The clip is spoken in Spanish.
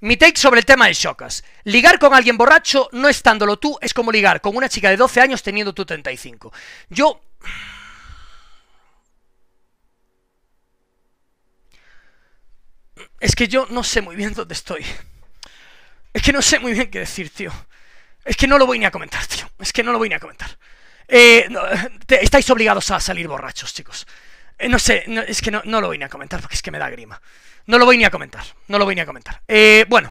Mi take sobre el tema de chocas. Ligar con alguien borracho no estándolo tú es como ligar con una chica de 12 años teniendo tú 35. Yo... Es que yo no sé muy bien dónde estoy. Es que no sé muy bien qué decir, tío. Es que no lo voy ni a comentar, tío. Es que no lo voy ni a comentar. Eh, estáis obligados a salir borrachos, chicos. Eh, no sé, no, es que no, no, lo voy ni a comentar porque es que me da grima. No lo voy ni a comentar, no lo voy ni a comentar. Eh, bueno,